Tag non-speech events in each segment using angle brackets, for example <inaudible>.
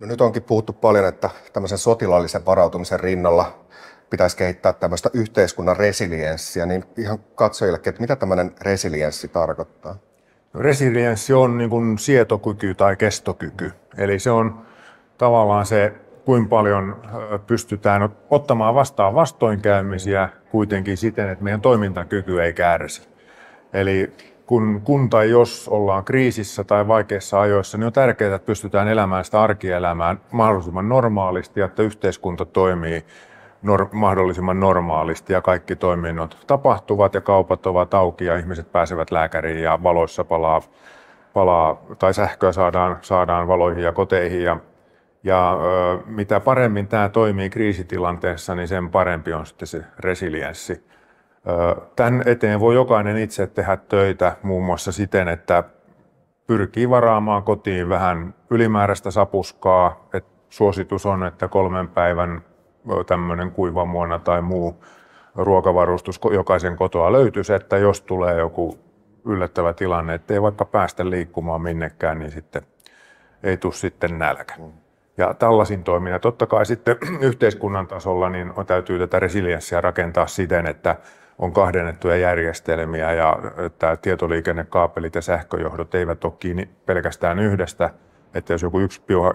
No nyt onkin puhuttu paljon, että tämmöisen sotilaallisen varautumisen rinnalla pitäisi kehittää tämmöistä yhteiskunnan resilienssiä, niin ihan katsojillekin, että mitä tämmöinen resilienssi tarkoittaa? No, resilienssi on niin kuin sietokyky tai kestokyky, eli se on tavallaan se, kuinka paljon pystytään ottamaan vastaan vastoinkäymisiä kuitenkin siten, että meidän toimintakyky ei kärsi. Eli kun kunta jos ollaan kriisissä tai vaikeissa ajoissa, niin on tärkeää, että pystytään elämään sitä arkielämää mahdollisimman normaalisti ja että yhteiskunta toimii nor- mahdollisimman normaalisti ja kaikki toiminnot tapahtuvat ja kaupat ovat auki ja ihmiset pääsevät lääkäriin ja valoissa palaa, palaa tai sähköä saadaan, saadaan valoihin ja koteihin ja ja ö, mitä paremmin tämä toimii kriisitilanteessa, niin sen parempi on sitten se resilienssi. Tämän eteen voi jokainen itse tehdä töitä muun muassa siten, että pyrkii varaamaan kotiin vähän ylimääräistä sapuskaa. Et suositus on, että kolmen päivän tämmöinen kuivamuona tai muu ruokavarustus jokaisen kotoa löytyisi, että jos tulee joku yllättävä tilanne, ettei vaikka päästä liikkumaan minnekään, niin sitten ei tule sitten nälkä. Mm. Ja tällaisin toiminnan. Totta kai sitten <clears throat> yhteiskunnan tasolla niin täytyy tätä resilienssiä rakentaa siten, että on kahdennettuja järjestelmiä ja että tietoliikennekaapelit ja sähköjohdot eivät ole kiinni pelkästään yhdestä, että jos joku yksi pio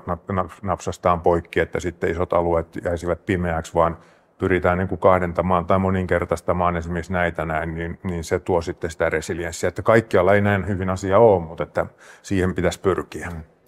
napsastaan poikki, että sitten isot alueet jäisivät pimeäksi, vaan pyritään niin kuin kahdentamaan tai moninkertaistamaan esimerkiksi näitä näin, niin, niin se tuo sitten sitä resilienssiä. Että kaikkialla ei näin hyvin asia ole, mutta että siihen pitäisi pyrkiä. Mm.